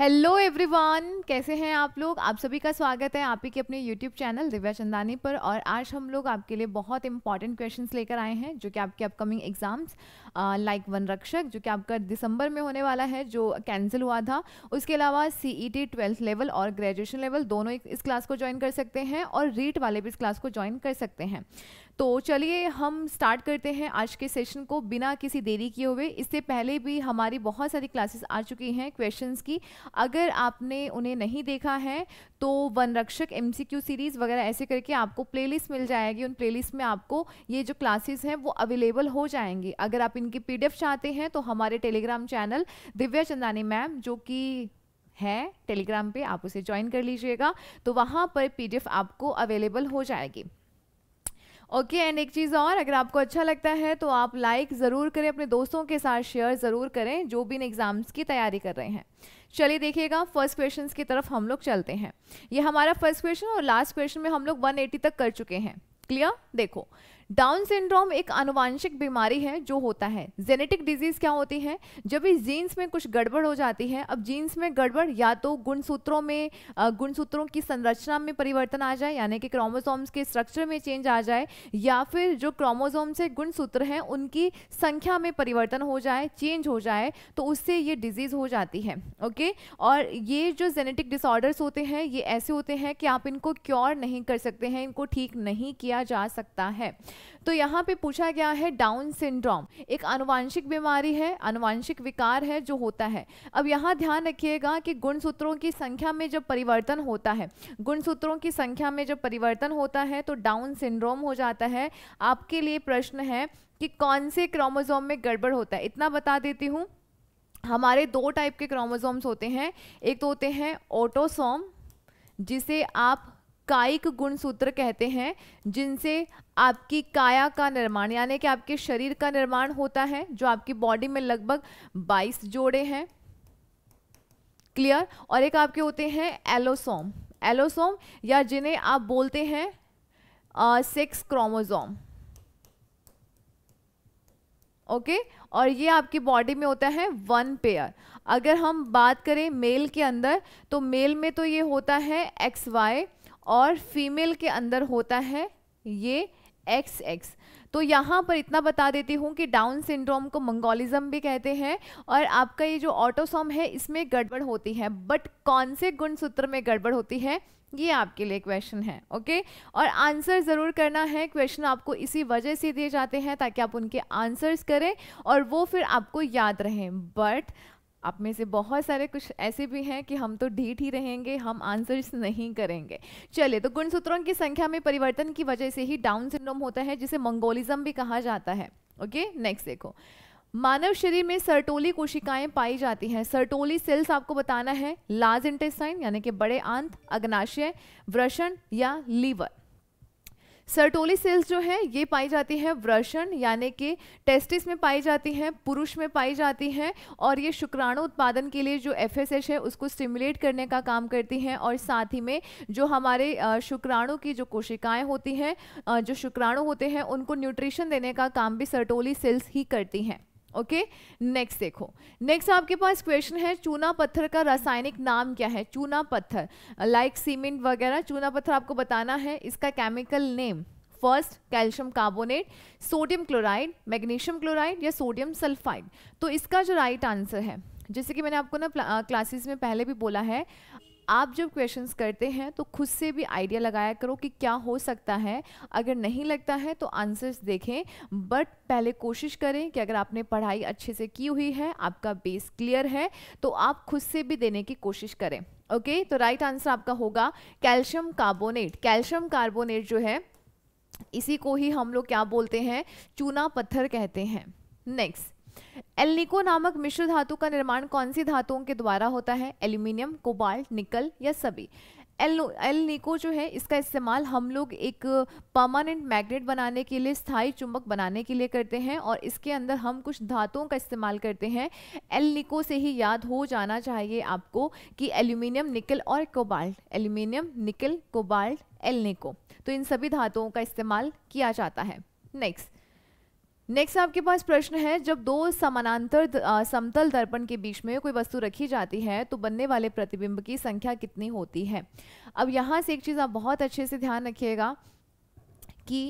Hello everyone कैसे हैं आप लोग आप सभी का स्वागत है आप ही के अपने यूट्यूब चैनल दिव्या चंदानी पर और आज हम लोग आपके लिए बहुत इंपॉर्टेंट क्वेश्चंस लेकर आए हैं जो कि आपके अपकमिंग एग्जाम्स लाइक वन रक्षक जो कि आपका दिसंबर में होने वाला है जो कैंसिल हुआ था उसके अलावा C E T twelfth level और ग्रेजुएशन लेवल दोनों इस क्लास को ज्वाइन कर सकते हैं और रीट वाले भी इस क्लास को ज्वाइन कर सकते हैं तो चलिए हम स्टार्ट करते हैं आज के सेशन को बिना किसी देरी किए हुए इससे पहले भी हमारी बहुत सारी क्लासेस आ चुकी हैं क्वेश्चंस की अगर आपने उन्हें नहीं देखा है तो वन रक्षक एम सीरीज़ वगैरह ऐसे करके आपको प्लेलिस्ट मिल जाएगी उन प्लेलिस्ट में आपको ये जो क्लासेस हैं वो अवेलेबल हो जाएंगी अगर आप इनकी पी चाहते हैं तो हमारे Telegram channel Divya Chandani ma'am जो कि है टेलीग्राम पे आप उसे ज्वाइन कर लीजिएगा तो वहाँ पर पीडीएफ आपको अवेलेबल हो जाएगी ओके एंड एक चीज़ और अगर आपको अच्छा लगता है तो आप लाइक ज़रूर करें अपने दोस्तों के साथ शेयर ज़रूर करें जो भी इन एग्ज़ाम्स की तैयारी कर रहे हैं चलिए देखिएगा फर्स्ट क्वेश्चंस की तरफ हम लोग चलते हैं ये हमारा फर्स्ट क्वेश्चन और लास्ट क्वेश्चन में हम लोग 180 तक कर चुके हैं क्लियर देखो डाउन सिंड्रोम एक अनुवांशिक बीमारी है जो होता है जेनेटिक डिजीज क्या होती है जब भी जीन्स में कुछ गड़बड़ हो जाती है अब जीन्स में गड़बड़ या तो गुणसूत्रों में गुणसूत्रों की संरचना में परिवर्तन आ जाए यानी कि क्रोमोसोम्स के स्ट्रक्चर में चेंज आ जाए या फिर जो क्रोमोसोम से गुणसूत्र हैं उनकी संख्या में परिवर्तन हो जाए चेंज हो जाए तो उससे ये डिजीज हो जाती है ओके और ये जो जेनेटिक डिसऑर्डर्स होते हैं ये ऐसे होते हैं कि आप इनको क्योर नहीं कर सकते हैं इनको ठीक नहीं किया जा सकता है तो यहाँ पे पूछा गया है डाउन सिंड्रोम एक अनुवांशिक बीमारी है अनुवांशिक विकार है जो होता है अब यहाँ ध्यान रखिएगा कि गुणसूत्रों की संख्या में जब परिवर्तन होता है गुणसूत्रों की संख्या में जब परिवर्तन होता है तो डाउन सिंड्रोम हो जाता है आपके लिए प्रश्न है कि कौन से क्रोमोजोम में गड़बड़ होता है इतना बता देती हूँ हमारे दो टाइप के क्रोमोजोम्स होते हैं एक तो होते हैं ऑटोसोम जिसे आप कायिक सूत्र कहते हैं जिनसे आपकी काया का निर्माण यानी कि आपके शरीर का निर्माण होता है जो आपकी बॉडी में लगभग 22 जोड़े हैं क्लियर और एक आपके होते हैं एलोसोम एलोसोम या जिन्हें आप बोलते हैं सेक्स क्रोमोजोम ओके और ये आपकी बॉडी में होता है वन पेयर अगर हम बात करें मेल के अंदर तो मेल में तो ये होता है एक्स वाई और फीमेल के अंदर होता है ये एक्स एक्स तो यहाँ पर इतना बता देती हूँ कि डाउन सिंड्रोम को मंगोलिज्म भी कहते हैं और आपका ये जो ऑटोसोम है इसमें गड़बड़ होती है बट कौन से गुणसूत्र में गड़बड़ होती है ये आपके लिए क्वेश्चन है ओके और आंसर ज़रूर करना है क्वेश्चन आपको इसी वजह से दिए जाते हैं ताकि आप उनके आंसर्स करें और वो फिर आपको याद रहें बट आप में से बहुत सारे कुछ ऐसे भी हैं कि हम तो ढीठ ही रहेंगे हम आंसर्स नहीं करेंगे चलिए तो गुणसूत्रों की संख्या में परिवर्तन की वजह से ही डाउन सिंड्रोम होता है जिसे मंगोलिज्म भी कहा जाता है ओके नेक्स्ट देखो मानव शरीर में सर्टोली कोशिकाएं पाई जाती हैं सर्टोली सेल्स आपको बताना है लार्ज इंटेस्टाइन यानी कि बड़े आंत अग्नाशय वृषण या लीवर सर्टोली सेल्स जो है ये पाई जाती हैं वृषण यानी कि टेस्टिस में पाई जाती हैं पुरुष में पाई जाती हैं और ये शुक्राणु उत्पादन के लिए जो एफ है उसको स्टिमुलेट करने का काम करती हैं और साथ ही में जो हमारे शुक्राणु की जो कोशिकाएं होती हैं जो शुक्राणु होते हैं उनको न्यूट्रिशन देने का काम भी सर्टोली सेल्स ही करती हैं ओके नेक्स्ट देखो नेक्स्ट आपके पास क्वेश्चन है चूना पत्थर का रासायनिक नाम क्या है चूना पत्थर लाइक सीमेंट वगैरह चूना पत्थर आपको बताना है इसका chemical name first calcium carbonate sodium chloride magnesium chloride या सोडियम सल्फाइड तो इसका जो राइट right आंसर है जैसे कि मैंने आपको ना क्लासेस में पहले भी बोला है आप जब क्वेश्चंस करते हैं तो खुद से भी आइडिया लगाया करो कि क्या हो सकता है अगर नहीं लगता है तो आंसर्स देखें बट पहले कोशिश करें कि अगर आपने पढ़ाई अच्छे से की हुई है आपका बेस क्लियर है तो आप खुद से भी देने की कोशिश करें ओके okay? तो राइट right आंसर आपका होगा कैल्शियम कार्बोनेट कैल्शियम कार्बोनेट जो है इसी को ही हम लोग क्या बोलते हैं चूना पत्थर कहते हैं नेक्स्ट एलनिको नामक मिश्र धातु का निर्माण कौन सी धातुओं के द्वारा होता है एल्यूमिनियम कोबाल्ट निकल या सभी एल एल निको जो है इसका इस्तेमाल हम लोग एक परमानेंट मैग्नेट बनाने के लिए स्थायी चुंबक बनाने के लिए करते हैं और इसके अंदर हम कुछ धातुओं का इस्तेमाल करते हैं एल निको से ही याद हो जाना चाहिए आपको कि एल्यूमिनियम निकल और cobalt aluminium nickel cobalt alnico तो इन सभी धातुओं का इस्तेमाल किया जाता है नेक्स्ट नेक्स्ट आपके पास प्रश्न है जब दो समानांतर समतल दर्पण के बीच में कोई वस्तु रखी जाती है तो बनने वाले प्रतिबिंब की संख्या कितनी होती है अब यहाँ से एक चीज़ आप बहुत अच्छे से ध्यान रखिएगा कि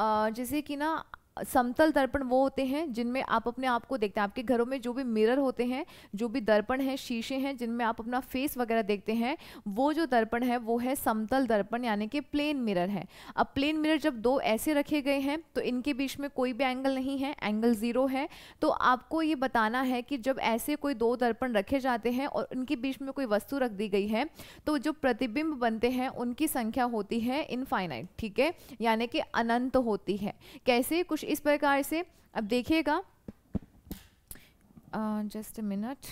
जैसे कि ना समतल दर्पण वो होते हैं जिनमें आप अपने आप को देखते हैं आपके घरों में जो भी मिरर होते हैं जो भी दर्पण हैं शीशे हैं जिनमें आप अपना फेस वगैरह देखते हैं वो जो दर्पण है वो है समतल दर्पण यानी कि प्लेन मिरर है अब प्लेन मिरर जब दो ऐसे रखे गए हैं तो इनके बीच में कोई भी एंगल नहीं है एंगल ज़ीरो है तो आपको ये बताना है कि जब ऐसे कोई दो दर्पण रखे जाते हैं और उनके बीच में कोई वस्तु रख दी गई है तो जो प्रतिबिंब बनते हैं उनकी संख्या होती है इनफाइनाइट ठीक है यानी कि अनंत होती है कैसे कुछ कुछ इस प्रकार से अब देखिएगा जस्ट मिनट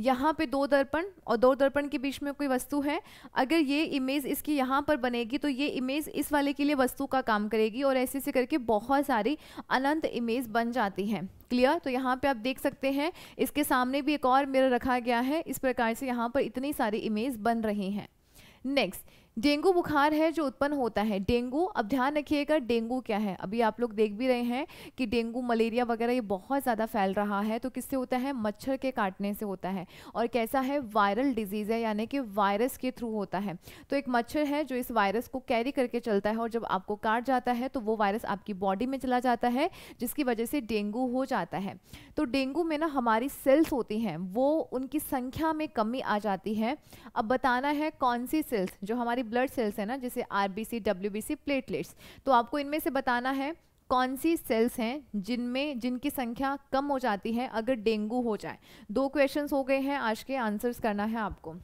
यहाँ पे दो दर्पण और दो दर्पण के बीच में कोई वस्तु है अगर ये इमेज इसकी यहाँ पर बनेगी तो ये इमेज इस वाले के लिए वस्तु का काम करेगी और ऐसे ऐसे करके बहुत सारी अनंत इमेज बन जाती हैं क्लियर तो यहाँ पे आप देख सकते हैं इसके सामने भी एक और मिरर रखा गया है इस प्रकार से यहाँ पर इतनी सारी इमेज बन रही हैं नेक्स्ट डेंगू बुखार है जो उत्पन्न होता है डेंगू अब ध्यान रखिएगा डेंगू क्या है अभी आप लोग देख भी रहे हैं कि डेंगू मलेरिया वगैरह ये बहुत ज़्यादा फैल रहा है तो किससे होता है मच्छर के काटने से होता है और कैसा है वायरल डिजीज़ है यानी कि वायरस के थ्रू होता है तो एक मच्छर है जो इस वायरस को कैरी करके चलता है और जब आपको काट जाता है तो वो वायरस आपकी बॉडी में चला जाता है जिसकी वजह से डेंगू हो जाता है तो डेंगू में ना हमारी सेल्स होती हैं वो उनकी संख्या में कमी आ जाती है अब बताना है कौन सी सेल्स जो हमारी ब्लड सेल्स हैं ना जैसे R B C W B C platelets तो आपको इनमें से बताना है कौन सी सेल्स हैं जिनमें जिनकी संख्या कम हो जाती है अगर डेंगू हो जाए दो क्वेश्चंस हो गए हैं आज के आंसर्स करना है आपको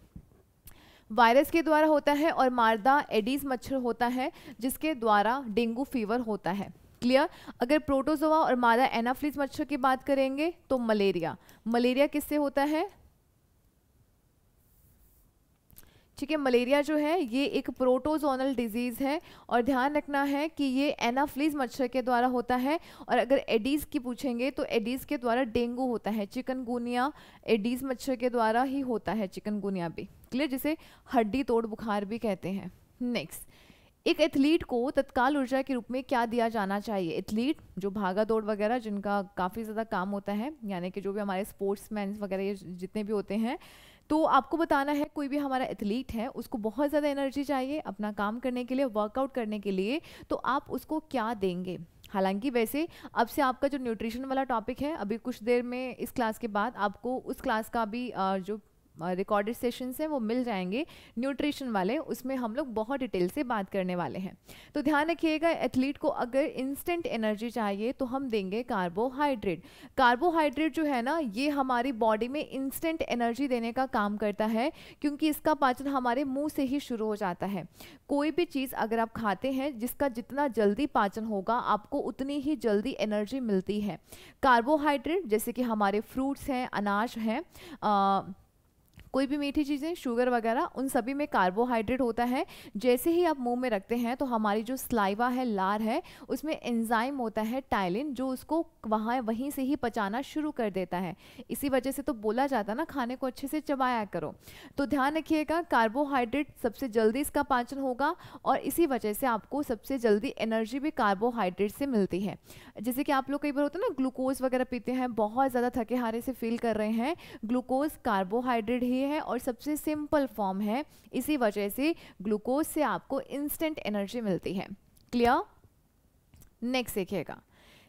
वायरस के द्वारा होता है और मारदा एडीज मच्छर होता है जिसके द्वारा डेंगू फीवर होता है क्लियर अगर प्रोटोजोआ और मादा एनाफ्लिज मच्छर की बात करेंगे तो मलेरिया मलेरिया किससे होता है ठीक है मलेरिया जो है ये एक प्रोटोजोनल डिजीज़ है और ध्यान रखना है कि ये एनाफ्लीज मच्छर के द्वारा होता है और अगर एडीज़ की पूछेंगे तो एडीज़ के द्वारा डेंगू होता है चिकनगुनिया एडीज़ मच्छर के द्वारा ही होता है चिकनगुनिया भी क्लियर जिसे हड्डी तोड़ बुखार भी कहते हैं नेक्स्ट एक एथलीट को तत्काल ऊर्जा के रूप में क्या दिया जाना चाहिए एथलीट जो भागा दौड़ वगैरह जिनका काफ़ी ज़्यादा काम होता है यानी कि जो भी हमारे स्पोर्ट्स वगैरह ये जितने भी होते हैं तो आपको बताना है कोई भी हमारा एथलीट है उसको बहुत ज़्यादा एनर्जी चाहिए अपना काम करने के लिए वर्कआउट करने के लिए तो आप उसको क्या देंगे हालांकि वैसे अब से आपका जो न्यूट्रिशन वाला टॉपिक है अभी कुछ देर में इस क्लास के बाद आपको उस क्लास का भी जो रिकॉर्डेड सेशंस हैं वो मिल जाएंगे न्यूट्रिशन वाले उसमें हम लोग बहुत डिटेल से बात करने वाले हैं तो ध्यान रखिएगा एथलीट को अगर इंस्टेंट एनर्जी चाहिए तो हम देंगे कार्बोहाइड्रेट कार्बोहाइड्रेट जो है ना ये हमारी बॉडी में इंस्टेंट एनर्जी देने का काम करता है क्योंकि इसका पाचन हमारे मुँह से ही शुरू हो जाता है कोई भी चीज़ अगर आप खाते हैं जिसका जितना जल्दी पाचन होगा आपको उतनी ही जल्दी एनर्जी मिलती है कार्बोहाइड्रेट जैसे कि हमारे फ्रूट्स हैं अनाज हैं कोई भी मीठी चीज़ें शुगर वगैरह उन सभी में कार्बोहाइड्रेट होता है जैसे ही आप मुंह में रखते हैं तो हमारी जो स्लाइवा है लार है उसमें एंजाइम होता है टाइलिन जो उसको वहाँ वहीं से ही पचाना शुरू कर देता है इसी वजह से तो बोला जाता ना खाने को अच्छे से चबाया करो तो ध्यान रखिएगा कार्बोहाइड्रेट सबसे जल्दी इसका पाचन होगा और इसी वजह से आपको सबसे जल्दी एनर्जी भी कार्बोहाइड्रेट से मिलती है जैसे कि आप लोग कई बार होते हैं ना ग्लूकोज वगैरह पीते हैं बहुत ज़्यादा थके हारे से फील कर रहे हैं ग्लूकोज कार्बोहाइड्रेट ही लिए है और सबसे सिंपल फॉर्म है इसी वजह से ग्लूकोज से आपको इंस्टेंट एनर्जी मिलती है क्लियर नेक्स्ट देखिएगा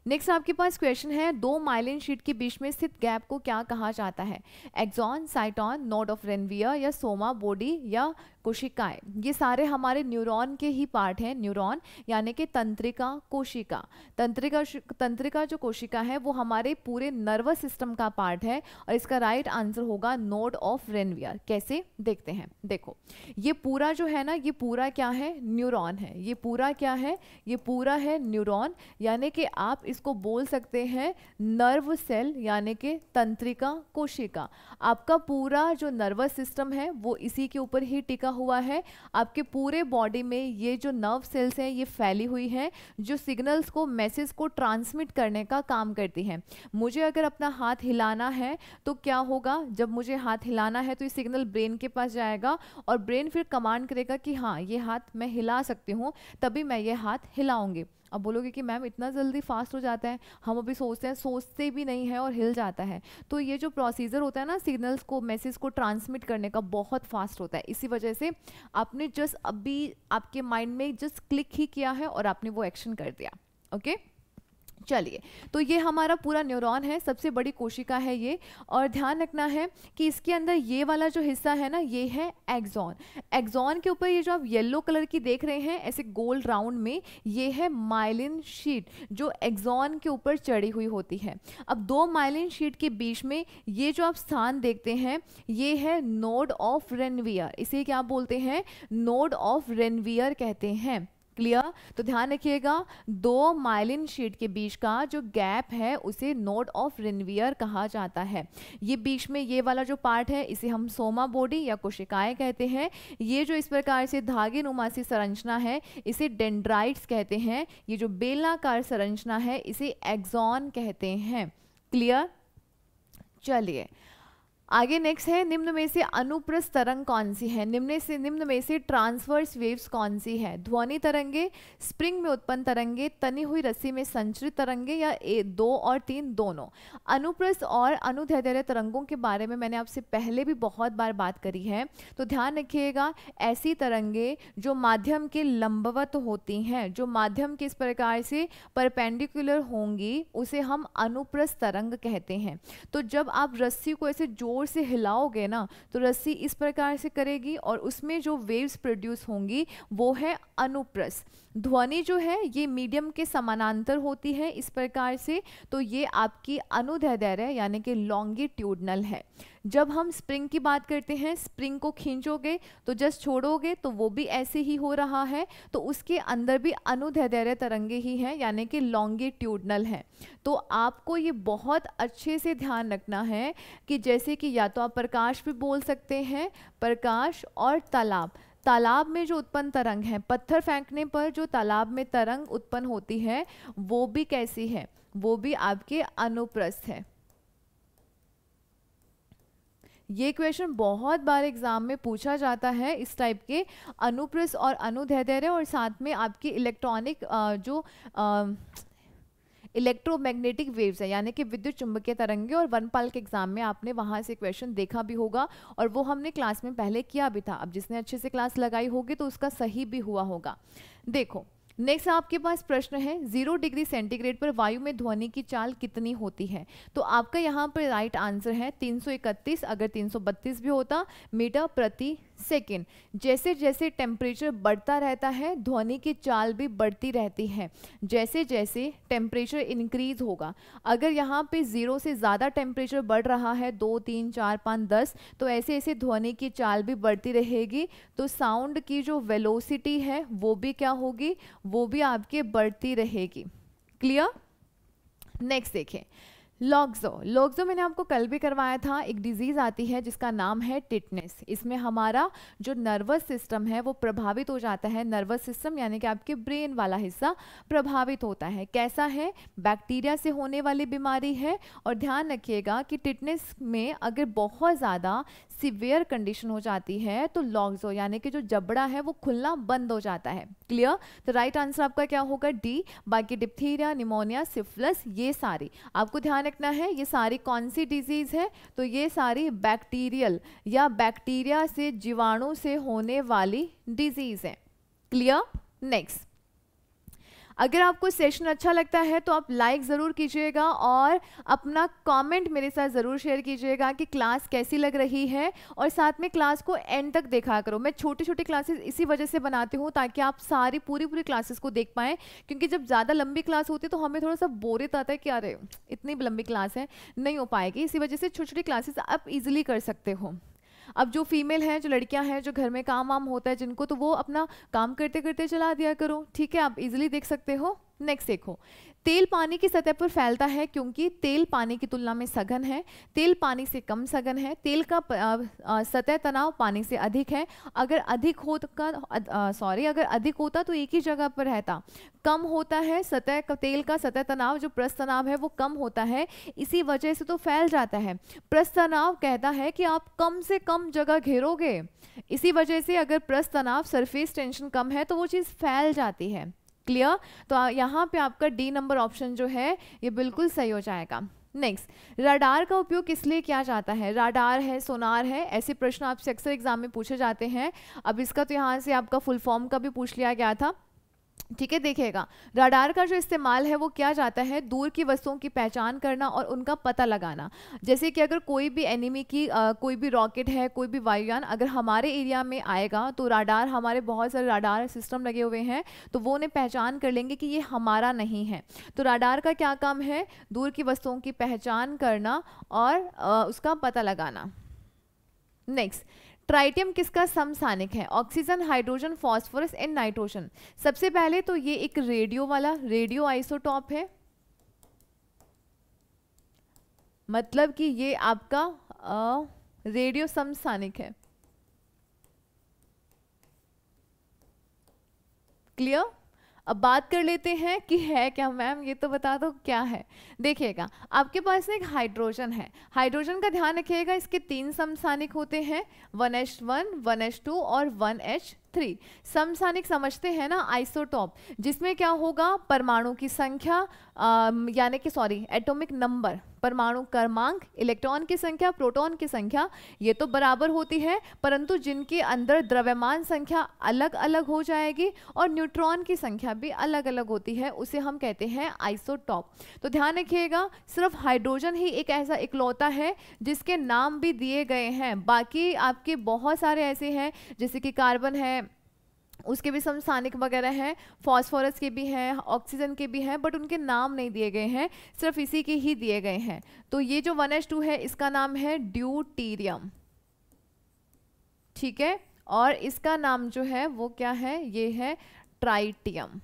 नेक्स्ट आपके पास क्वेश्चन है दो माइलिन शीट के बीच में स्थित गैप को क्या कहा जाता है axon cyton node of Ranvier या सोमा बॉडी या कोशिकाएं ये सारे हमारे न्यूरॉन के ही पार्ट हैं न्यूरॉन यानी कि तंत्रिका कोशिका तंत्रिका तंत्रिका जो कोशिका है वो हमारे पूरे नर्वस सिस्टम का पार्ट है और इसका राइट आंसर होगा नोड ऑफ रेनवियर कैसे देखते हैं देखो ये पूरा जो है ना ये पूरा क्या है न्यूरॉन है ये पूरा क्या है ये पूरा है न्यूरोन यानी कि आप इसको बोल सकते हैं नर्व सेल यानी कि तंत्रिका कोशिका आपका पूरा जो नर्वस सिस्टम है वो इसी के ऊपर ही टिका हुआ है आपके पूरे बॉडी में ये जो नर्व सेल्स हैं ये फैली हुई हैं जो सिग्नल्स को मैसेज को ट्रांसमिट करने का काम करती हैं मुझे अगर अपना हाथ हिलाना है तो क्या होगा जब मुझे हाथ हिलाना है तो ये सिग्नल ब्रेन के पास जाएगा और ब्रेन फिर कमांड करेगा कि हाँ ये हाथ मैं हिला सकती हूँ तभी मैं ये हाथ हिलाऊंगी अब बोलोगे कि मैम इतना जल्दी फास्ट हो जाता है हम अभी सोचते हैं सोचते भी नहीं है और हिल जाता है तो ये जो प्रोसीजर होता है ना सिग्नल्स को मैसेज को ट्रांसमिट करने का बहुत फास्ट होता है इसी वजह से आपने जस्ट अभी आपके माइंड में जस्ट क्लिक ही किया है और आपने वो एक्शन कर दिया ओके okay? चलिए तो ये हमारा पूरा न्यूरॉन है सबसे बड़ी कोशिका है ये और ध्यान रखना है कि इसके अंदर ये वाला जो हिस्सा है ना ये है एग्जॉन एग्जॉन के ऊपर ये जो आप येलो कलर की देख रहे हैं ऐसे गोल राउंड में ये है माइलिन शीट जो एग्जॉन के ऊपर चढ़ी हुई होती है अब दो माइलिन शीट के बीच में ये जो आप स्थान देखते हैं ये है नोड ऑफ रेनवियर इसे क्या बोलते हैं नोड ऑफ रेनवियर कहते हैं क्लियर तो ध्यान रखिएगा दो माइलिन शीट के बीच का जो गैप है उसे नोड ऑफ रिनवियर कहा जाता है ये बीच में ये वाला जो पार्ट है इसे हम सोमा बॉडी या कोशिकाएं कहते हैं ये जो इस प्रकार से धागे नुमा सी संरचना है इसे डेंड्राइट्स कहते हैं ये जो बेलनाकार संरचना है इसे एग्जॉन कहते हैं क्लियर चलिए आगे नेक्स्ट है निम्न में से अनुप्रस्थ तरंग कौन सी है निम्न से निम्न में से ट्रांसवर्स वेव्स कौन सी है ध्वनि तरंगे स्प्रिंग में उत्पन्न तरंगे तनी हुई रस्सी में संचरित तरंगे या ए दो और तीन दोनों अनुप्रस्थ और अनुधैर्य तरंगों के बारे में मैंने आपसे पहले भी बहुत बार बात करी है तो ध्यान रखिएगा ऐसी तरंगे जो माध्यम के लंबवत होती हैं जो माध्यम के इस प्रकार से परपेंडिकुलर होंगी उसे हम अनुप्रस्थ तरंग कहते हैं तो जब आप रस्सी को ऐसे जो ज़ोर से हिलाओगे ना तो रस्सी इस प्रकार से करेगी और उसमें जो वेव्स प्रोड्यूस होंगी वो है अनुप्रस ध्वनि जो है ये मीडियम के समानांतर होती है इस प्रकार से तो ये आपकी अनुदैर्य यानी कि लॉन्गिट्यूडनल है जब हम स्प्रिंग की बात करते हैं स्प्रिंग को खींचोगे तो जस्ट छोड़ोगे तो वो भी ऐसे ही हो रहा है तो उसके अंदर भी अनुधैर्य तरंगे ही हैं यानी कि लॉन्गिट्यूडनल हैं तो आपको ये बहुत अच्छे से ध्यान रखना है कि जैसे कि या तो आप प्रकाश भी बोल सकते हैं प्रकाश और तालाब तालाब में जो उत्पन्न तरंग है पत्थर फेंकने पर जो तालाब में तरंग उत्पन्न होती है वो भी कैसी है वो भी आपके अनुप्रस्थ है ये क्वेश्चन बहुत बार एग्जाम में पूछा जाता है इस टाइप के अनुप्रस और अनुधैधर्य और साथ में आपके इलेक्ट्रॉनिक जो इलेक्ट्रोमैग्नेटिक वेव्स है यानी कि विद्युत चुंबकीय तरंगे और वन पाल के एग्जाम में आपने वहाँ से क्वेश्चन देखा भी होगा और वो हमने क्लास में पहले किया भी था अब जिसने अच्छे से क्लास लगाई होगी तो उसका सही भी हुआ होगा देखो नेक्स्ट आपके पास प्रश्न है जीरो डिग्री सेंटीग्रेड पर वायु में ध्वनि की चाल कितनी होती है तो आपका यहाँ पर राइट आंसर है 331 अगर 332 भी होता मीटर प्रति सेकेंड जैसे जैसे टेम्परेचर बढ़ता रहता है ध्वनि की चाल भी बढ़ती रहती है जैसे जैसे टेम्परेचर इंक्रीज होगा अगर यहाँ पे ज़ीरो से ज़्यादा टेम्परेचर बढ़ रहा है दो तीन चार पाँच दस तो ऐसे ऐसे ध्वनि की चाल भी बढ़ती रहेगी तो साउंड की जो वेलोसिटी है वो भी क्या होगी वो भी आपके बढ़ती रहेगी क्लियर नेक्स्ट देखें लॉग्जो लॉग्जो मैंने आपको कल भी करवाया था एक डिजीज़ आती है जिसका नाम है टिटनेस इसमें हमारा जो नर्वस सिस्टम है वो प्रभावित हो जाता है नर्वस सिस्टम यानी कि आपके ब्रेन वाला हिस्सा प्रभावित होता है कैसा है बैक्टीरिया से होने वाली बीमारी है और ध्यान रखिएगा कि टिटनेस में अगर बहुत ज़्यादा सिवियर कंडीशन हो जाती है तो लॉग्जो यानी कि जो जबड़ा है वो खुलना बंद हो जाता है क्लियर तो राइट आंसर आपका क्या होगा डी बाकी डिप्थीरिया निमोनिया सिफलस ये सारी आपको ध्यान रखना है ये सारी कौन सी डिजीज़ है तो ये सारी बैक्टीरियल या बैक्टीरिया से जीवाणु से होने वाली डिजीज़ है क्लियर नेक्स्ट अगर आपको सेशन अच्छा लगता है तो आप लाइक ज़रूर कीजिएगा और अपना कमेंट मेरे साथ ज़रूर शेयर कीजिएगा कि क्लास कैसी लग रही है और साथ में क्लास को एंड तक देखा करो मैं छोटी छोटी क्लासेस इसी वजह से बनाती हूँ ताकि आप सारी पूरी पूरी क्लासेस को देख पाएँ क्योंकि जब ज़्यादा लंबी क्लास होती है तो हमें थोड़ा सा बोरित आता है कि अरे इतनी लंबी क्लास है नहीं हो पाएगी इसी वजह से छोटी छोटी क्लासेस आप ईजिली कर सकते हो अब जो फीमेल हैं जो लड़कियां हैं जो घर में काम वाम होता है जिनको तो वो अपना काम करते करते चला दिया करो ठीक है आप इजिली देख सकते हो नेक्स्ट देखो तेल पानी की सतह पर फैलता है क्योंकि तेल पानी की तुलना में सघन है तेल पानी से कम सघन है तेल का सतह तनाव पानी से अधिक है अगर अधिक हो का सॉरी अगर अधिक होता तो एक ही जगह पर रहता कम होता है सतह का तेल का सतह तनाव जो प्रस्त तनाव है वो कम होता है इसी वजह से तो फैल जाता है प्रस्त तनाव कहता है कि आप कम से कम जगह घेरोगे इसी वजह से अगर प्रस्त तनाव सरफेस टेंशन कम है तो वो चीज़ फैल जाती है क्लियर तो यहाँ पे आपका डी नंबर ऑप्शन जो है ये बिल्कुल सही हो जाएगा नेक्स्ट राडार का उपयोग किस लिए किया जाता है राडार है सोनार है ऐसे प्रश्न आपसे अक्सर एग्जाम में पूछे जाते हैं अब इसका तो यहाँ से आपका फुल फॉर्म का भी पूछ लिया गया था ठीक है देखिएगा राडार का जो इस्तेमाल है वो क्या जाता है दूर की वस्तुओं की पहचान करना और उनका पता लगाना जैसे कि अगर कोई भी एनिमी की आ, कोई भी रॉकेट है कोई भी वायुयान अगर हमारे एरिया में आएगा तो राडार हमारे बहुत सारे राडार सिस्टम लगे हुए हैं तो वो उन्हें पहचान कर लेंगे कि ये हमारा नहीं है तो राडार का क्या काम है दूर की वस्तुओं की पहचान करना और आ, उसका पता लगाना नेक्स्ट ट्राइटियम किसका समसानिक है oxygen hydrogen phosphorus and nitrogen सबसे पहले तो ये एक रेडियो वाला रेडियो आइसोटॉप है मतलब कि ये आपका आ, रेडियो समसानिक है क्लियर अब बात कर लेते हैं कि है क्या मैम ये तो बता दो क्या है देखिएगा आपके पास एक हाइड्रोजन है हाइड्रोजन का ध्यान रखिएगा इसके तीन समसानिक होते हैं one H one one H two और वन एच थ्री समसानिक समझते हैं ना आइसोटॉप जिसमें क्या होगा परमाणु की संख्या यानी कि सॉरी एटॉमिक नंबर परमाणु क्रमांक इलेक्ट्रॉन की संख्या प्रोटॉन की संख्या ये तो बराबर होती है परंतु जिनके अंदर द्रव्यमान संख्या अलग अलग हो जाएगी और न्यूट्रॉन की संख्या भी अलग अलग होती है उसे हम कहते हैं आइसोटॉप तो ध्यान रखिएगा सिर्फ हाइड्रोजन ही एक ऐसा इकलौता है जिसके नाम भी दिए गए हैं बाकी आपके बहुत सारे ऐसे हैं जैसे कि कार्बन है उसके भी समसानिक वगैरह हैं फॉस्फोरस के भी हैं ऑक्सीजन के भी हैं बट उनके नाम नहीं दिए गए हैं सिर्फ इसी के ही दिए गए हैं तो ये जो वन एच टू है इसका नाम है ड्यूटीरियम ठीक है और इसका नाम जो है वो क्या है ये है ट्राइटियम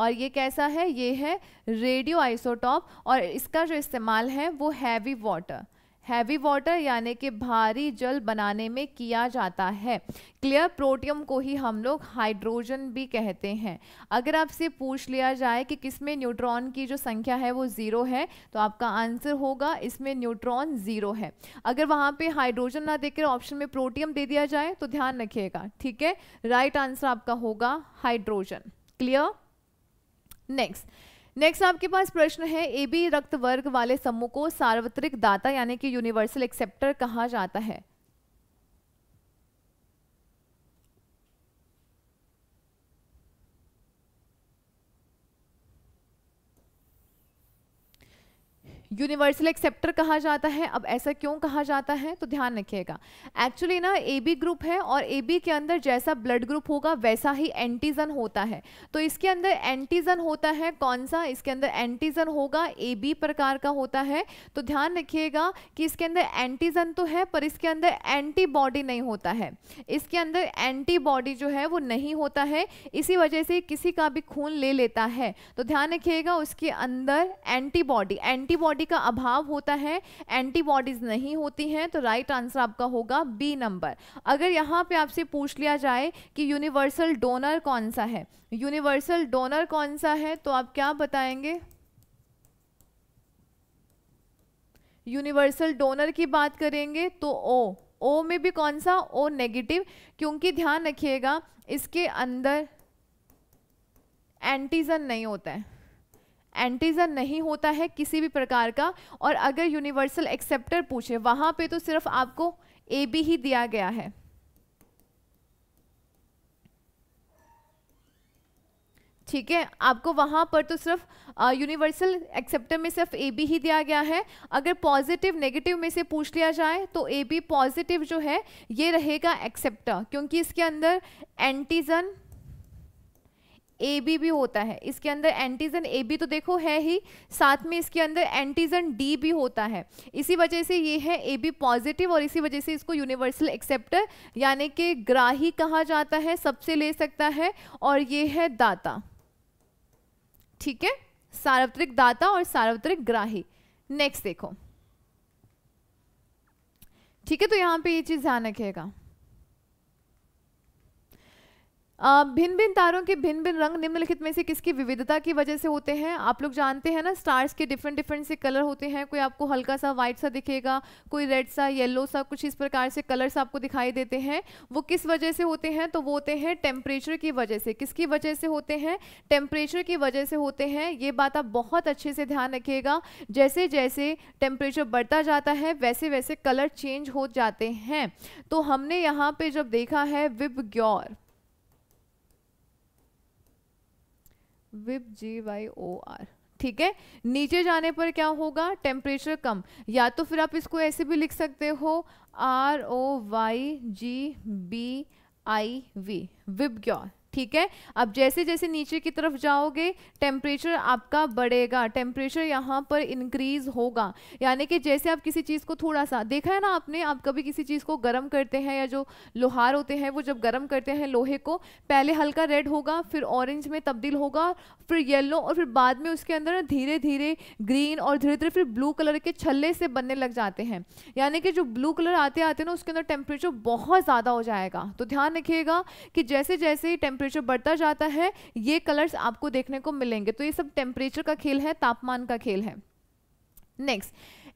और ये कैसा है ये है रेडियो आइसोटॉप और इसका जो इस्तेमाल है वो हैवी वाटर हैवी वाटर यानी कि भारी जल बनाने में किया जाता है क्लियर प्रोटियम को ही हम लोग हाइड्रोजन भी कहते हैं अगर आपसे पूछ लिया जाए कि किसमें न्यूट्रॉन की जो संख्या है वो ज़ीरो है तो आपका आंसर होगा इसमें न्यूट्रॉन ज़ीरो है अगर वहाँ पे हाइड्रोजन ना देकर ऑप्शन में प्रोटियम दे दिया जाए तो ध्यान रखिएगा ठीक है राइट right आंसर आपका होगा हाइड्रोजन क्लियर नेक्स्ट नेक्स्ट आपके पास प्रश्न है एबी रक्त वर्ग वाले समूह को सार्वत्रिक दाता यानी कि यूनिवर्सल एक्सेप्टर कहा जाता है यूनिवर्सल एक्सेप्टर कहा जाता है अब ऐसा क्यों कहा जाता है तो ध्यान रखिएगा एक्चुअली ना ए बी ग्रुप है और ए बी के अंदर जैसा ब्लड ग्रुप होगा वैसा ही एंटीजन होता है तो इसके अंदर एंटीजन होता है कौन सा इसके अंदर एंटीजन होगा ए बी प्रकार का होता है तो ध्यान रखिएगा कि इसके अंदर एंटीजन तो है पर इसके अंदर एंटीबॉडी नहीं होता है इसके अंदर एंटीबॉडी जो है वो नहीं होता है इसी वजह से किसी का भी खून ले लेता है तो ध्यान रखिएगा उसके अंदर एंटीबॉडी एंटीबॉडी एंटीबॉडी का अभाव होता है एंटीबॉडीज नहीं होती हैं तो राइट आंसर आपका होगा बी नंबर अगर यहाँ पे आपसे पूछ लिया जाए कि यूनिवर्सल डोनर कौन सा है यूनिवर्सल डोनर कौन सा है तो आप क्या बताएंगे यूनिवर्सल डोनर की बात करेंगे तो ओ ओ में भी कौन सा ओ नेगेटिव क्योंकि ध्यान रखिएगा इसके अंदर एंटीजन नहीं होता है एंटीजन नहीं होता है किसी भी प्रकार का और अगर यूनिवर्सल एक्सेप्टर पूछे वहां पे तो सिर्फ आपको ए बी ही दिया गया है ठीक है आपको वहां पर तो सिर्फ यूनिवर्सल एक्सेप्टर में सिर्फ ए बी ही दिया गया है अगर पॉजिटिव नेगेटिव में से पूछ लिया जाए तो ए बी पॉजिटिव जो है ये रहेगा एक्सेप्टर क्योंकि इसके अंदर एंटीजन ए बी भी होता है इसके अंदर एंटीजन ए बी तो देखो है ही साथ में इसके अंदर एंटीजन डी भी होता है इसी वजह से ये है ए बी पॉजिटिव और इसी वजह से इसको यूनिवर्सल एक्सेप्टर यानी कि ग्राही कहा जाता है सबसे ले सकता है और ये है दाता ठीक है सार्वत्रिक दाता और सार्वत्रिक ग्राही नेक्स्ट देखो ठीक है तो यहाँ पे ये चीज़ ध्यान रखिएगा भिन्न भिन्न तारों के भिन्न भिन्न रंग निम्नलिखित में से किसकी विविधता की वजह से होते हैं आप लोग जानते हैं ना स्टार्स के डिफरेंट डिफरेंट से कलर होते हैं कोई आपको हल्का सा व्हाइट सा दिखेगा कोई रेड सा येलो सा कुछ इस प्रकार से कलर्स आपको दिखाई देते हैं वो किस वजह से होते हैं तो वो होते हैं टेम्परेचर की वजह से किसकी वजह से होते हैं टेम्परेचर की वजह से होते हैं ये बात आप बहुत अच्छे से ध्यान रखिएगा जैसे जैसे टेम्परेचर बढ़ता जाता है वैसे वैसे कलर चेंज हो जाते हैं तो हमने यहाँ पर जब देखा है VIBGYOR VIB G Y O R ठीक है नीचे जाने पर क्या होगा टेम्परेचर कम या तो फिर आप इसको ऐसे भी लिख सकते हो R O Y G B I V VIBGYOR ठीक है अब जैसे जैसे नीचे की तरफ जाओगे टेम्परेचर आपका बढ़ेगा टेम्परेचर यहाँ पर इंक्रीज होगा यानी कि जैसे आप किसी चीज़ को थोड़ा सा देखा है ना आपने आप कभी किसी चीज़ को गर्म करते हैं या जो लोहार होते हैं वो जब गर्म करते हैं लोहे को पहले हल्का रेड होगा फिर ऑरेंज में तब्दील होगा फिर येल्लो और फिर बाद में उसके अंदर धीरे धीरे ग्रीन और धीरे धीरे फिर ब्लू कलर के छल्ले से बनने लग जाते हैं यानी कि जो ब्लू कलर आते आते ना उसके अंदर टेम्परेचर बहुत ज़्यादा हो जाएगा तो ध्यान रखिएगा कि जैसे जैसे ही टेम्परेचर बढ़ता जाता है ये कलर्स आपको देखने को मिलेंगे तो ये सब टेम्परेचर का खेल है तापमान का खेल है नेक्स्ट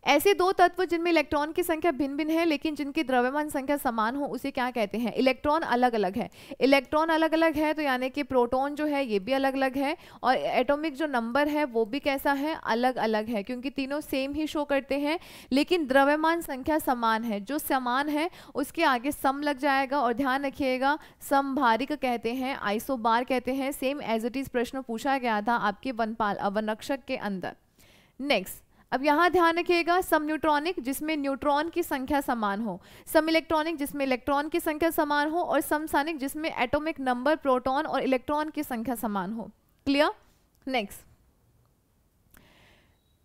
ऐसे दो तत्व जिनमें इलेक्ट्रॉन की संख्या भिन्न भिन्न है लेकिन जिनकी द्रव्यमान संख्या समान हो उसे क्या कहते हैं इलेक्ट्रॉन अलग अलग है इलेक्ट्रॉन अलग अलग है तो यानी कि प्रोटॉन जो है ये भी अलग अलग है और एटॉमिक जो नंबर है वो भी कैसा है अलग अलग है क्योंकि तीनों सेम ही शो करते हैं लेकिन द्रव्यमान संख्या समान है जो समान है उसके आगे सम लग जाएगा और ध्यान रखिएगा भारिक कहते हैं बार कहते हैं सेम एज इट इज प्रश्न पूछा गया था आपके वनपाल वनरक्षक के अंदर नेक्स्ट अब यहाँ ध्यान रखिएगा सम न्यूट्रॉनिक जिसमें न्यूट्रॉन की संख्या समान हो सम इलेक्ट्रॉनिक जिसमें इलेक्ट्रॉन की संख्या समान हो और समसानिक जिसमें एटॉमिक नंबर प्रोटॉन और इलेक्ट्रॉन की संख्या समान हो clear next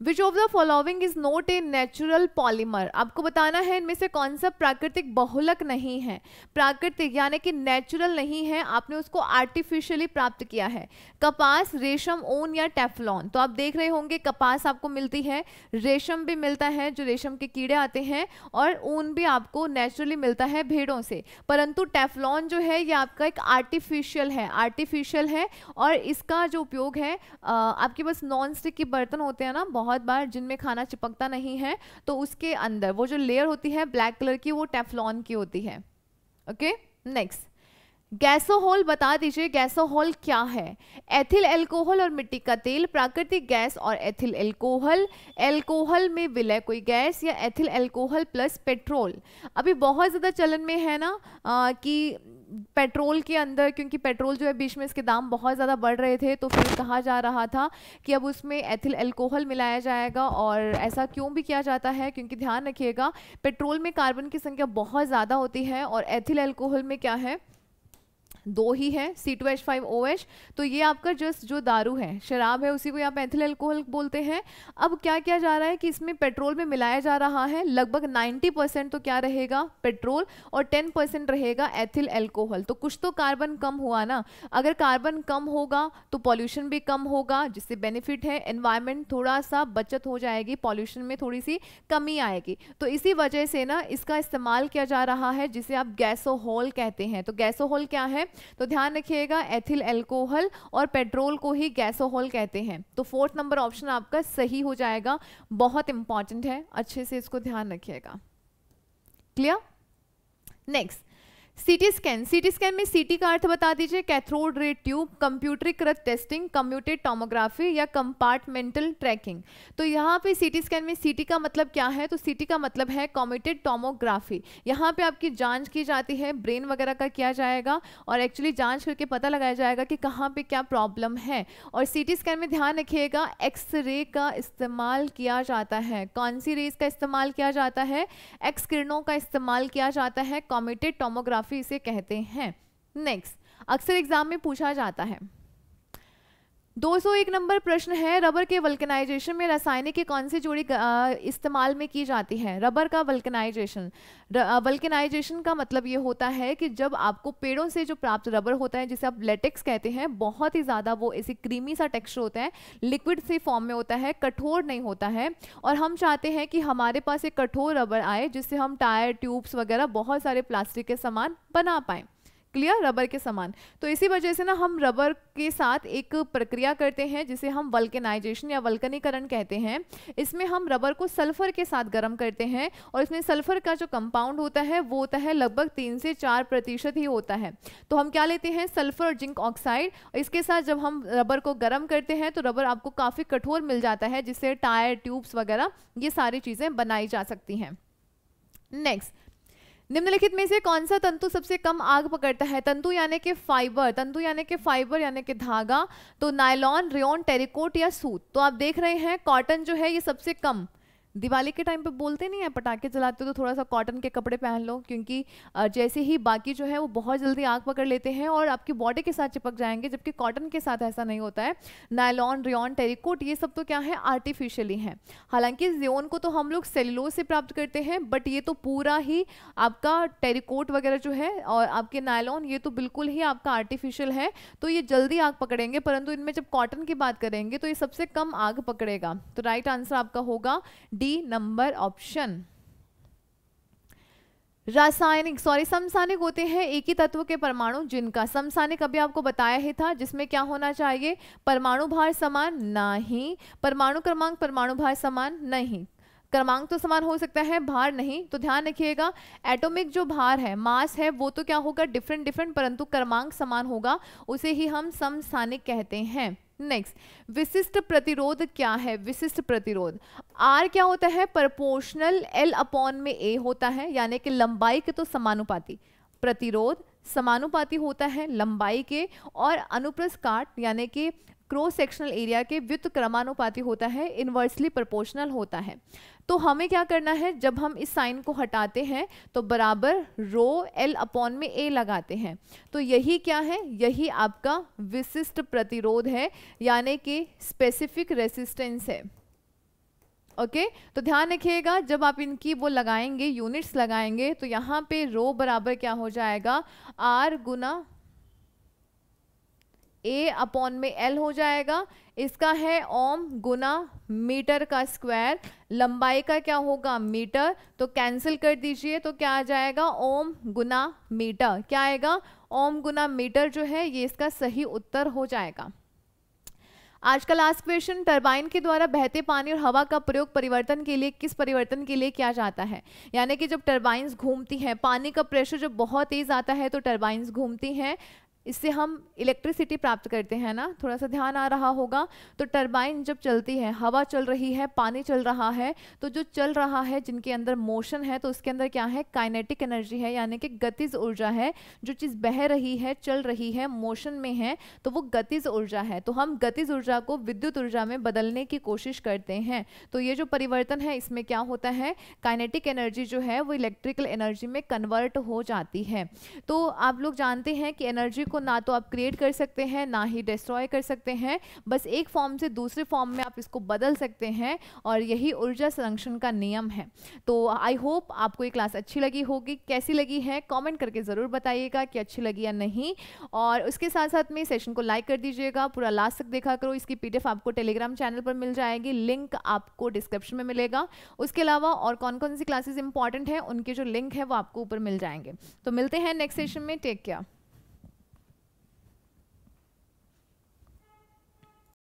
which of the following is not a natural polymer आपको बताना है इनमें से कौन सा प्राकृतिक बहुलक नहीं है प्राकृतिक यानी कि नेचुरल नहीं है आपने उसको आर्टिफिशियली प्राप्त किया है कपास रेशम ऊन या टेफलॉन तो आप देख रहे होंगे कपास आपको मिलती है रेशम भी मिलता है जो रेशम के कीड़े आते हैं और ऊन भी आपको नेचुरली मिलता है भेड़ों से परंतु टेफलॉन जो है ये आपका एक आर्टिफिशियल है आर्टिफिशियल है और इसका जो उपयोग है आपके पास नॉन स्टिक के बर्तन होते हैं ना बहुत बहुत बार जिनमें खाना चिपकता नहीं है तो उसके अंदर वो जो लेयर होती है ब्लैक कलर की वो टेफलॉन की होती है ओके नेक्स्ट गैसोहोल बता दीजिए गैसोहोल क्या है एथिल एल्कोहल और मिट्टी का तेल प्राकृतिक गैस और एथिल एल्कोहल एल्कोहल में विलय कोई गैस या एथिल एल्कोहल प्लस पेट्रोल अभी बहुत ज़्यादा चलन में है ना आ, कि पेट्रोल के अंदर क्योंकि पेट्रोल जो है बीच में इसके दाम बहुत ज़्यादा बढ़ रहे थे तो फिर कहा जा रहा था कि अब उसमें एथिल एल्कोहल मिलाया जाएगा और ऐसा क्यों भी किया जाता है क्योंकि ध्यान रखिएगा पेट्रोल में कार्बन की संख्या बहुत ज़्यादा होती है और एथिल एल्कोहल में क्या है दो ही है C two H five O H तो ये आपका जस्ट जो दारू है शराब है उसी को आप एथिल एल्कोहल बोलते हैं अब क्या किया जा रहा है कि इसमें पेट्रोल में मिलाया जा रहा है लगभग 90 परसेंट तो क्या रहेगा पेट्रोल और 10 परसेंट रहेगा एथिल एल्कोहल तो कुछ तो कार्बन कम हुआ ना अगर कार्बन कम होगा तो पॉल्यूशन भी कम होगा जिससे बेनिफिट है एनवायरमेंट थोड़ा सा बचत हो जाएगी पॉल्यूशन में थोड़ी सी कमी आएगी तो इसी वजह से ना इसका इस्तेमाल किया जा रहा है जिसे आप गैसोहॉल कहते हैं तो गैसोहॉल क्या है तो ध्यान रखिएगा एथिल एल्कोहल और पेट्रोल को ही गैसोहल कहते हैं तो फोर्थ नंबर ऑप्शन आपका सही हो जाएगा बहुत इंपॉर्टेंट है अच्छे से इसको ध्यान रखिएगा clear next CT scan CT scan में सीटी का अर्थ बता दीजिए कैथ्रोड रे ट्यूब कंप्यूटरीकृत टेस्टिंग कम्यूटेड टोमोग्राफी या कंपार्टमेंटल ट्रैकिंग तो यहाँ पे सीटी स्कैन में सीटी का मतलब क्या है तो सीटी का मतलब है कॉम्यूटेड टोमोग्राफी यहाँ पे आपकी जांच की जाती है ब्रेन वगैरह का किया जाएगा और एक्चुअली जाँच करके पता लगाया जाएगा कि कहाँ पर क्या प्रॉब्लम है और सी स्कैन में ध्यान रखिएगा एक्सरे का इस्तेमाल किया जाता है कौन सी रेज का इस्तेमाल किया जाता है एक्स किरणों का इस्तेमाल किया जाता है कॉम्यूटेड टोमोग्राफी काफ़ी इसे कहते हैं नेक्स्ट अक्सर एग्जाम में पूछा जाता है 201 नंबर प्रश्न है रबर के वल्कनाइजेशन में रासायनिक के कौन सी जोड़ी इस्तेमाल में की जाती है रबर का वल्कनाइजेशन वल्कनाइजेशन का मतलब ये होता है कि जब आपको पेड़ों से जो प्राप्त रबर होता है जिसे आप लेटेक्स कहते हैं बहुत ही ज़्यादा वो ऐसे क्रीमी सा टेक्सचर होता है लिक्विड से फॉर्म में होता है कठोर नहीं होता है और हम चाहते हैं कि हमारे पास एक कठोर रबर आए जिससे हम टायर ट्यूब्स वगैरह बहुत सारे प्लास्टिक के सामान बना पाएँ क्लियर रबर के समान तो इसी वजह से ना हम रबर के साथ एक प्रक्रिया करते हैं जिसे हम वल्केनाइजेशन या वल्कनीकरण कहते हैं इसमें हम रबर को सल्फर के साथ गर्म करते हैं और इसमें सल्फर का जो कंपाउंड होता है वो होता है लगभग तीन से चार प्रतिशत ही होता है तो हम क्या लेते हैं सल्फर और जिंक ऑक्साइड इसके साथ जब हम रबर को गर्म करते हैं तो रबर आपको काफ़ी कठोर मिल जाता है जिससे टायर ट्यूब्स वगैरह ये सारी चीज़ें बनाई जा सकती हैं नेक्स्ट निम्नलिखित में से कौन सा तंतु सबसे कम आग पकड़ता है तंतु यानी कि फाइबर तंतु यानी कि फाइबर यानी कि धागा तो नायलॉन रेन टेरिकोट या सूत तो आप देख रहे हैं कॉटन जो है ये सबसे कम दिवाली के टाइम पे बोलते नहीं है पटाखे चलाते हो तो थोड़ा सा कॉटन के कपड़े पहन लो क्योंकि जैसे ही बाकी जो है वो बहुत जल्दी आग पकड़ लेते हैं और आपकी बॉडी के साथ चिपक जाएंगे जबकि कॉटन के साथ ऐसा नहीं होता है नायलॉन रियॉन टेरिकोट ये सब तो क्या है आर्टिफिशियली है हालांकि जियोन को तो हम लोग सेलुलोज से प्राप्त करते हैं बट ये तो पूरा ही आपका टेरिकोट वगैरह जो है और आपके नायलॉन ये तो बिल्कुल ही आपका आर्टिफिशियल है तो ये जल्दी आग पकड़ेंगे परंतु इनमें जब कॉटन की बात करेंगे तो ये सबसे कम आग पकड़ेगा तो राइट आंसर आपका होगा डी नंबर ऑप्शन रासायनिक सॉरी समसानिक होते हैं एक ही तत्व के परमाणु जिनका समसानिक अभी आपको बताया ही था जिसमें क्या होना चाहिए परमाणु भार समान ना ही परमाणु क्रमांक परमाणु भार समान नहीं क्रमांक तो समान हो सकता है भार नहीं तो ध्यान रखिएगा एटॉमिक जो भार है मास है वो तो क्या होगा डिफरेंट डिफरेंट परंतु क्रमांक समान होगा उसे ही हम समसानिक कहते हैं नेक्स्ट विशिष्ट प्रतिरोध क्या है विशिष्ट प्रतिरोध आर क्या होता है प्रपोर्शनल एल अपॉन में ए होता है यानी कि लंबाई के तो समानुपाती प्रतिरोध समानुपाती होता है लंबाई के और अनुप्रस काट यानी कि क्रोस सेक्शनल एरिया के व्युत क्रमानुपाती होता है इन्वर्सली प्रपोर्शनल होता है तो हमें क्या करना है जब हम इस साइन को हटाते हैं तो बराबर रो एल अपॉन में ए लगाते हैं तो यही क्या है यही आपका विशिष्ट प्रतिरोध है यानी कि स्पेसिफिक रेसिस्टेंस है ओके okay? तो ध्यान रखिएगा जब आप इनकी वो लगाएंगे यूनिट्स लगाएंगे तो यहाँ पे रो बराबर क्या हो जाएगा आर गुना ए अपॉन में एल हो जाएगा इसका है ओम गुना मीटर का स्क्वायर लंबाई का क्या होगा मीटर तो कैंसिल कर दीजिए तो क्या आ जाएगा ओम गुना मीटर क्या आएगा ओम गुना मीटर जो है ये इसका सही उत्तर हो जाएगा आज का लास्ट क्वेश्चन टरबाइन के द्वारा बहते पानी और हवा का प्रयोग परिवर्तन के लिए किस परिवर्तन के लिए किया जाता है यानी कि जब टरबाइंस घूमती हैं पानी का प्रेशर जब बहुत तेज आता है तो टर्बाइन घूमती हैं इससे हम इलेक्ट्रिसिटी प्राप्त करते हैं ना थोड़ा सा ध्यान आ रहा होगा तो टरबाइन जब चलती है हवा चल रही है पानी चल रहा है तो जो चल रहा है जिनके अंदर मोशन है तो उसके अंदर क्या है काइनेटिक एनर्जी है यानी कि गतिज ऊर्जा है जो चीज़ बह रही है चल रही है मोशन में है तो वो गतिज ऊर्जा है तो हम गतिज ऊर्जा को विद्युत ऊर्जा में बदलने की कोशिश करते हैं तो ये जो परिवर्तन है इसमें क्या होता है काइनेटिक एनर्जी जो है वो इलेक्ट्रिकल एनर्जी में कन्वर्ट हो जाती है तो आप लोग जानते हैं कि एनर्जी को ना तो आप क्रिएट कर सकते हैं ना ही डिस्ट्रॉय कर सकते हैं बस एक फॉर्म से दूसरे फॉर्म में आप इसको बदल सकते हैं और यही ऊर्जा संरक्षण का नियम है तो आई होप आपको ये क्लास अच्छी लगी होगी कैसी लगी है कॉमेंट करके ज़रूर बताइएगा कि अच्छी लगी या नहीं और उसके साथ साथ में सेशन को लाइक कर दीजिएगा पूरा लास्ट तक देखा करो इसकी पी आपको टेलीग्राम चैनल पर मिल जाएगी लिंक आपको डिस्क्रिप्शन में मिलेगा उसके अलावा और कौन कौन सी क्लासेज इंपॉर्टेंट हैं उनके जो लिंक है वो आपको ऊपर मिल जाएंगे तो मिलते हैं नेक्स्ट सेशन में टेक केयर